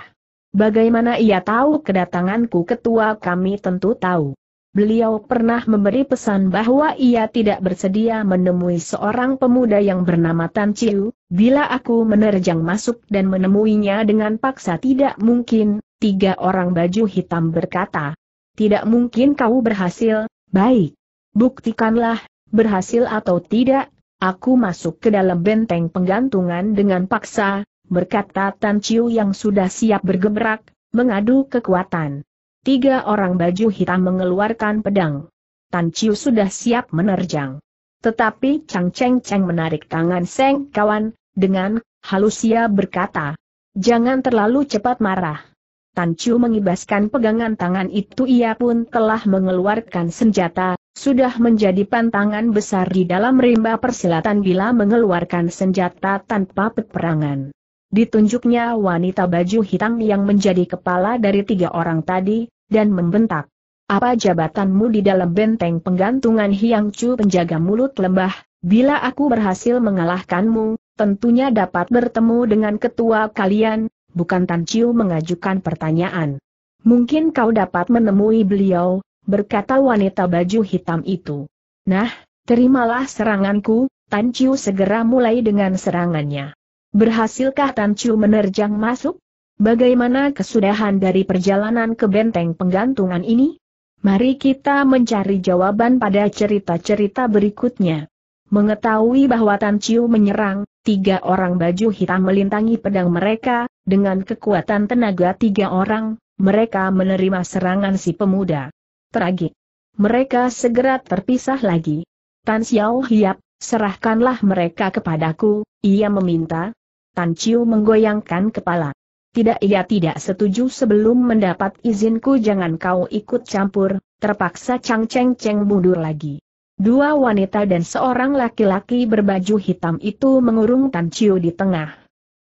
S1: Bagaimana ia tahu kedatanganku ketua kami tentu tahu. Beliau pernah memberi pesan bahwa ia tidak bersedia menemui seorang pemuda yang bernama Tan Chiu, bila aku menerjang masuk dan menemuinya dengan paksa tidak mungkin, tiga orang baju hitam berkata. Tidak mungkin kau berhasil, baik. Buktikanlah, berhasil atau tidak, aku masuk ke dalam benteng penggantungan dengan paksa, berkata Tan Chiu yang sudah siap bergerak mengadu kekuatan. Tiga orang baju hitam mengeluarkan pedang. Tan Chiu sudah siap menerjang. Tetapi Chang Cheng Cheng menarik tangan Seng kawan, dengan halus ia berkata, Jangan terlalu cepat marah. Tan Chiu mengibaskan pegangan tangan itu ia pun telah mengeluarkan senjata, sudah menjadi pantangan besar di dalam rimba persilatan bila mengeluarkan senjata tanpa peperangan. Ditunjuknya wanita baju hitam yang menjadi kepala dari tiga orang tadi, dan membentak. Apa jabatanmu di dalam benteng penggantungan Hiang Chu penjaga mulut lembah, bila aku berhasil mengalahkanmu, tentunya dapat bertemu dengan ketua kalian, bukan Tan Chiu mengajukan pertanyaan. Mungkin kau dapat menemui beliau, berkata wanita baju hitam itu. Nah, terimalah seranganku, Tan Chiu segera mulai dengan serangannya. Berhasilkah Tan Chu menerjang masuk? Bagaimana kesudahan dari perjalanan ke benteng penggantungan ini? Mari kita mencari jawaban pada cerita-cerita berikutnya. Mengetahui bahwa Tan Chiu menyerang, tiga orang baju hitam melintangi pedang mereka, dengan kekuatan tenaga tiga orang, mereka menerima serangan si pemuda. Tragik. Mereka segera terpisah lagi. Tan Xiao Hiap, serahkanlah mereka kepadaku, ia meminta, Tan Chiu menggoyangkan kepala. Tidak ia tidak setuju sebelum mendapat izinku jangan kau ikut campur, terpaksa Chang Cheng Cheng mundur lagi. Dua wanita dan seorang laki-laki berbaju hitam itu mengurung Tan Chiu di tengah.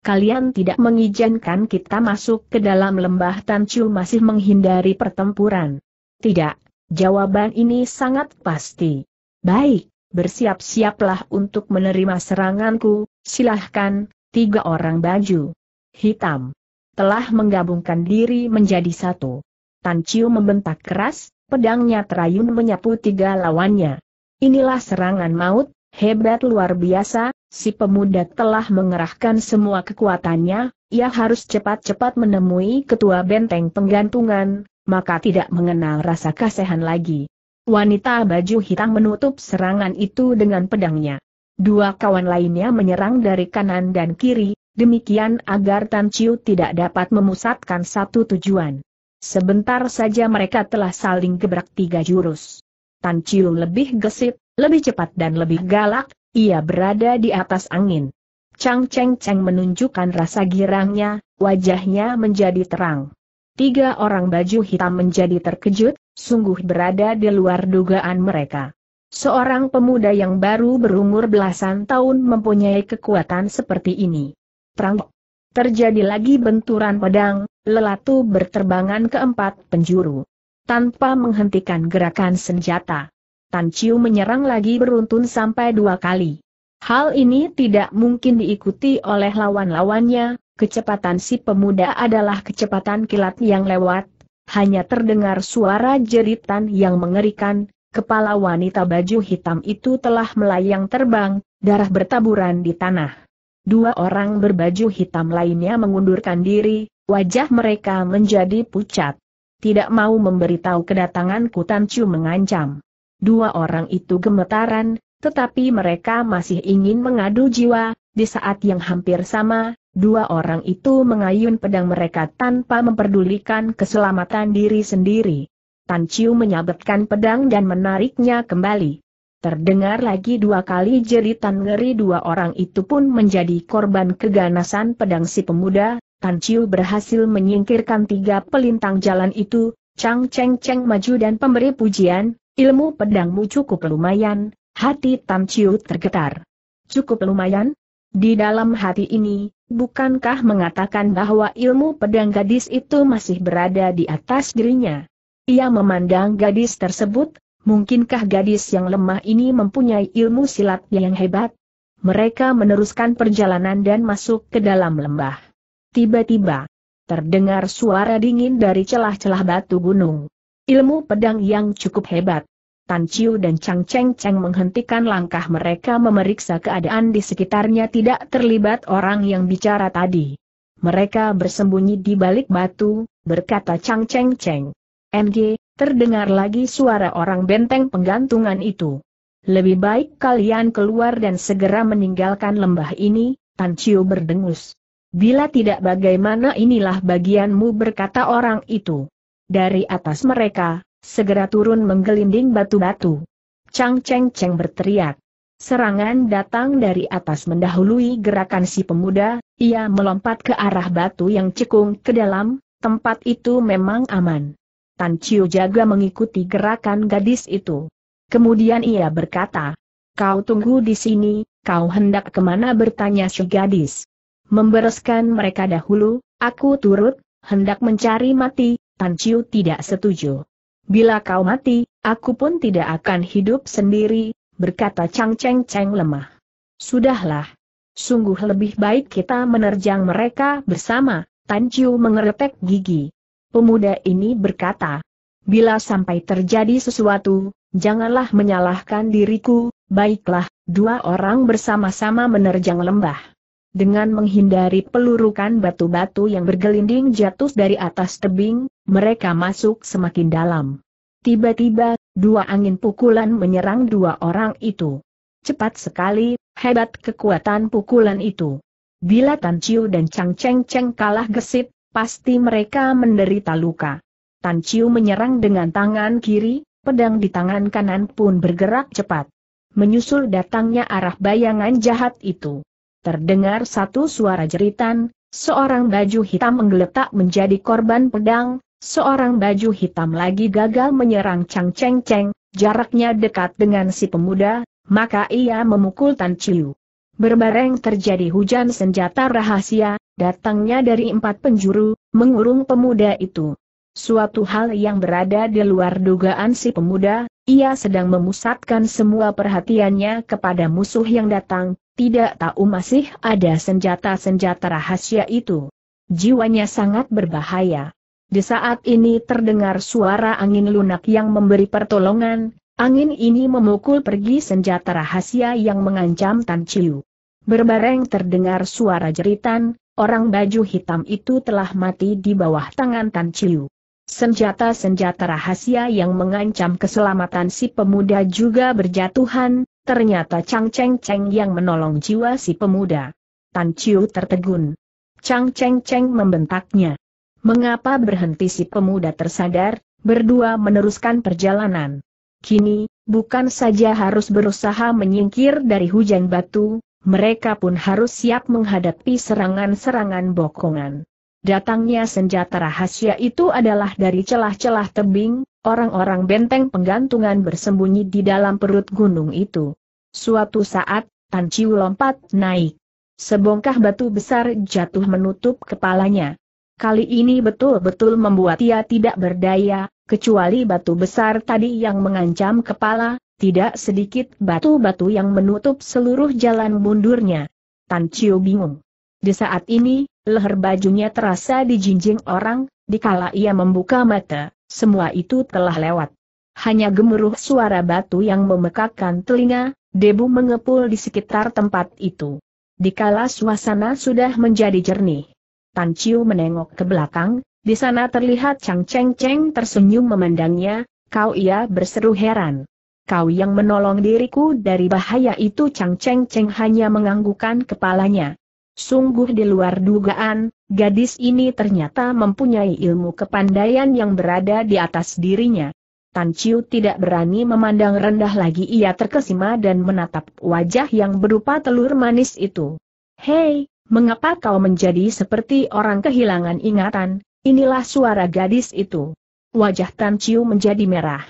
S1: Kalian tidak mengizinkan kita masuk ke dalam lembah Tan Chiu masih menghindari pertempuran. Tidak, jawaban ini sangat pasti. Baik, bersiap-siaplah untuk menerima seranganku, silahkan, tiga orang baju hitam telah menggabungkan diri menjadi satu. Tan Chiu membentak keras, pedangnya terayun menyapu tiga lawannya. Inilah serangan maut, hebat luar biasa, si pemuda telah mengerahkan semua kekuatannya, ia harus cepat-cepat menemui ketua benteng penggantungan, maka tidak mengenal rasa kasihan lagi. Wanita baju hitam menutup serangan itu dengan pedangnya. Dua kawan lainnya menyerang dari kanan dan kiri, demikian agar Tan Chiu tidak dapat memusatkan satu tujuan. Sebentar saja mereka telah saling gebrak tiga jurus. Tan Chiu lebih gesit, lebih cepat dan lebih galak, ia berada di atas angin. Chang Cheng Cheng menunjukkan rasa girangnya, wajahnya menjadi terang. Tiga orang baju hitam menjadi terkejut, sungguh berada di luar dugaan mereka. Seorang pemuda yang baru berumur belasan tahun mempunyai kekuatan seperti ini. Prang. Terjadi lagi benturan pedang, lelatu berterbangan ke empat penjuru. Tanpa menghentikan gerakan senjata. Tan Chiu menyerang lagi beruntun sampai dua kali. Hal ini tidak mungkin diikuti oleh lawan-lawannya, kecepatan si pemuda adalah kecepatan kilat yang lewat, hanya terdengar suara jeritan yang mengerikan, Kepala wanita baju hitam itu telah melayang terbang, darah bertaburan di tanah. Dua orang berbaju hitam lainnya mengundurkan diri, wajah mereka menjadi pucat. Tidak mau memberitahu kedatangan Kutancu mengancam. Dua orang itu gemetaran, tetapi mereka masih ingin mengadu jiwa, di saat yang hampir sama, dua orang itu mengayun pedang mereka tanpa memperdulikan keselamatan diri sendiri. Tan Chiu menyabetkan pedang dan menariknya kembali. Terdengar lagi dua kali jeritan ngeri dua orang itu pun menjadi korban keganasan pedang si pemuda, Tan Chiu berhasil menyingkirkan tiga pelintang jalan itu, Chang Cheng Cheng maju dan pemberi pujian, ilmu pedangmu cukup lumayan, hati Tan Chiu tergetar. Cukup lumayan? Di dalam hati ini, bukankah mengatakan bahwa ilmu pedang gadis itu masih berada di atas dirinya? Ia memandang gadis tersebut, mungkinkah gadis yang lemah ini mempunyai ilmu silat yang hebat? Mereka meneruskan perjalanan dan masuk ke dalam lembah. Tiba-tiba, terdengar suara dingin dari celah-celah batu gunung. Ilmu pedang yang cukup hebat. Tan Chiu dan Chang Cheng Cheng menghentikan langkah mereka memeriksa keadaan di sekitarnya tidak terlibat orang yang bicara tadi. Mereka bersembunyi di balik batu, berkata Chang Cheng Cheng. MG, terdengar lagi suara orang benteng penggantungan itu. Lebih baik kalian keluar dan segera meninggalkan lembah ini, Tan Chiu berdengus. Bila tidak bagaimana inilah bagianmu berkata orang itu. Dari atas mereka, segera turun menggelinding batu-batu. Chang Cheng Cheng berteriak. Serangan datang dari atas mendahului gerakan si pemuda, ia melompat ke arah batu yang cekung ke dalam, tempat itu memang aman. Tan Chiu Jaga mengikuti gerakan gadis itu. Kemudian ia berkata, Kau tunggu di sini, kau hendak kemana bertanya si gadis. Membereskan mereka dahulu, aku turut, hendak mencari mati, Tan Chiu tidak setuju. Bila kau mati, aku pun tidak akan hidup sendiri, berkata Chang Cheng Cheng lemah. Sudahlah. Sungguh lebih baik kita menerjang mereka bersama, Tan Chiu mengeretek gigi. Pemuda ini berkata, Bila sampai terjadi sesuatu, janganlah menyalahkan diriku, baiklah, dua orang bersama-sama menerjang lembah. Dengan menghindari pelurukan batu-batu yang bergelinding jatuh dari atas tebing, mereka masuk semakin dalam. Tiba-tiba, dua angin pukulan menyerang dua orang itu. Cepat sekali, hebat kekuatan pukulan itu. Bila Tan Chiu dan Chang Cheng Cheng kalah gesit, pasti mereka menderita luka. Tan Chiu menyerang dengan tangan kiri, pedang di tangan kanan pun bergerak cepat. Menyusul datangnya arah bayangan jahat itu. Terdengar satu suara jeritan, seorang baju hitam menggeletak menjadi korban pedang, seorang baju hitam lagi gagal menyerang Chang Cheng Cheng, jaraknya dekat dengan si pemuda, maka ia memukul Tan Chiu. Berbareng terjadi hujan senjata rahasia, datangnya dari empat penjuru, mengurung pemuda itu. Suatu hal yang berada di luar dugaan si pemuda, ia sedang memusatkan semua perhatiannya kepada musuh yang datang, tidak tahu masih ada senjata-senjata rahasia itu. Jiwanya sangat berbahaya. Di saat ini terdengar suara angin lunak yang memberi pertolongan, Angin ini memukul pergi senjata rahasia yang mengancam Tan Chiu. Berbareng terdengar suara jeritan, orang baju hitam itu telah mati di bawah tangan Tan Chiu. Senjata-senjata rahasia yang mengancam keselamatan si pemuda juga berjatuhan, ternyata Chang Cheng Cheng yang menolong jiwa si pemuda. Tan Chiu tertegun. Chang Cheng Cheng membentaknya. Mengapa berhenti si pemuda tersadar, berdua meneruskan perjalanan. Kini, bukan saja harus berusaha menyingkir dari hujan batu, mereka pun harus siap menghadapi serangan-serangan bokongan. Datangnya senjata rahasia itu adalah dari celah-celah tebing, orang-orang benteng penggantungan bersembunyi di dalam perut gunung itu. Suatu saat, Tan Chiu lompat naik. Sebongkah batu besar jatuh menutup kepalanya. Kali ini betul-betul membuat ia tidak berdaya, kecuali batu besar tadi yang mengancam kepala, tidak sedikit batu-batu yang menutup seluruh jalan mundurnya. Tan Chiu bingung. Di saat ini, leher bajunya terasa dijinjing orang, dikala ia membuka mata, semua itu telah lewat. Hanya gemuruh suara batu yang memekakkan telinga, debu mengepul di sekitar tempat itu. Dikala suasana sudah menjadi jernih Tan Chiu menengok ke belakang, di sana terlihat Chang Cheng Cheng tersenyum memandangnya, kau ia berseru heran. Kau yang menolong diriku dari bahaya itu Chang Cheng Cheng hanya menganggukan kepalanya. Sungguh di luar dugaan, gadis ini ternyata mempunyai ilmu kepandaian yang berada di atas dirinya. Tan Chiu tidak berani memandang rendah lagi ia terkesima dan menatap wajah yang berupa telur manis itu. Hei, mengapa kau menjadi seperti orang kehilangan ingatan, inilah suara gadis itu. Wajah Tan Chiu menjadi merah.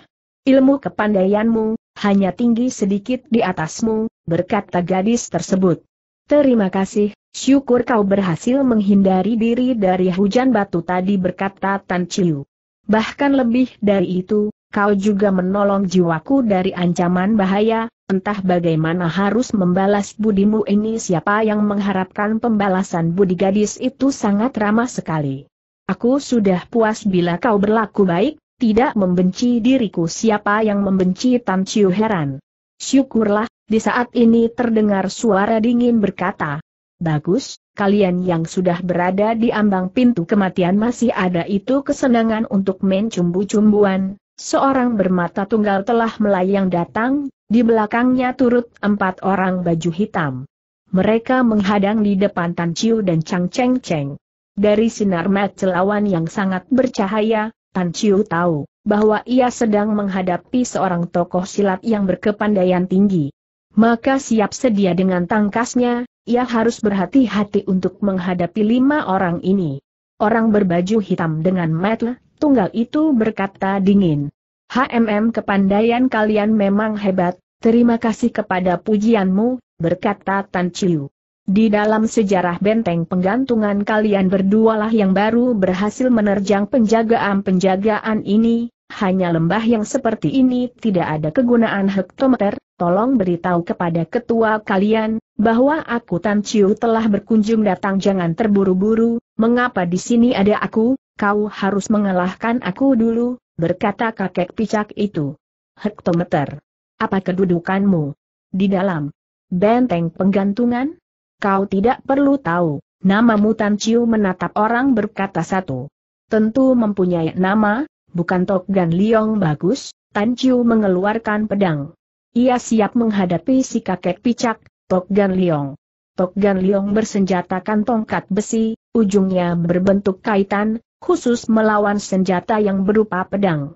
S1: Ilmu kepandaianmu, hanya tinggi sedikit di atasmu, berkata gadis tersebut. Terima kasih, syukur kau berhasil menghindari diri dari hujan batu tadi berkata Tan Chiu. Bahkan lebih dari itu, kau juga menolong jiwaku dari ancaman bahaya, entah bagaimana harus membalas budimu ini siapa yang mengharapkan pembalasan budi gadis itu sangat ramah sekali. Aku sudah puas bila kau berlaku baik, tidak membenci diriku siapa yang membenci Tan Chiu heran. Syukurlah, di saat ini terdengar suara dingin berkata, Bagus, kalian yang sudah berada di ambang pintu kematian masih ada itu kesenangan untuk mencumbu-cumbuan, seorang bermata tunggal telah melayang datang, di belakangnya turut empat orang baju hitam. Mereka menghadang di depan Tan Chiu dan Chang Cheng Cheng. Dari sinar mat celawan yang sangat bercahaya, Tan Chiu tahu bahwa ia sedang menghadapi seorang tokoh silat yang berkepandaian tinggi. Maka siap sedia dengan tangkasnya, ia harus berhati-hati untuk menghadapi lima orang ini. Orang berbaju hitam dengan metle, tunggal itu berkata dingin. HMM kepandaian kalian memang hebat, Terima kasih kepada pujianmu, berkata Tan Chiu. Di dalam sejarah benteng penggantungan kalian berdualah yang baru berhasil menerjang penjagaan-penjagaan ini, hanya lembah yang seperti ini tidak ada kegunaan hektometer, tolong beritahu kepada ketua kalian, bahwa aku Tan Chiu telah berkunjung datang jangan terburu-buru, mengapa di sini ada aku, kau harus mengalahkan aku dulu, berkata kakek picak itu. Hektometer. Apa kedudukanmu? Di dalam benteng penggantungan? Kau tidak perlu tahu, namamu Tan Ciu menatap orang berkata satu. Tentu mempunyai nama, bukan Tok Gan Liong bagus, Tan Ciu mengeluarkan pedang. Ia siap menghadapi si kakek picak, Tok Gan Liong. Tok Gan Liong bersenjatakan tongkat besi, ujungnya berbentuk kaitan, khusus melawan senjata yang berupa pedang.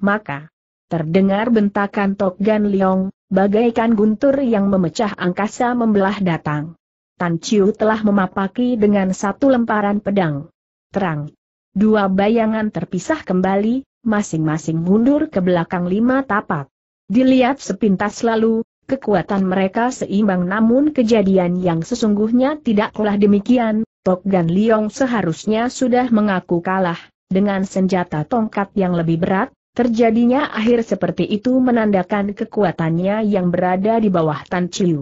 S1: Maka, Terdengar bentakan Tok Gan Leong, bagaikan guntur yang memecah angkasa membelah datang. Tan Chiu telah memapaki dengan satu lemparan pedang. Terang. Dua bayangan terpisah kembali, masing-masing mundur ke belakang lima tapak. Dilihat sepintas lalu, kekuatan mereka seimbang namun kejadian yang sesungguhnya tidak tidaklah demikian, Tok Gan Leong seharusnya sudah mengaku kalah, dengan senjata tongkat yang lebih berat, Terjadinya akhir seperti itu menandakan kekuatannya yang berada di bawah Tan Chiu.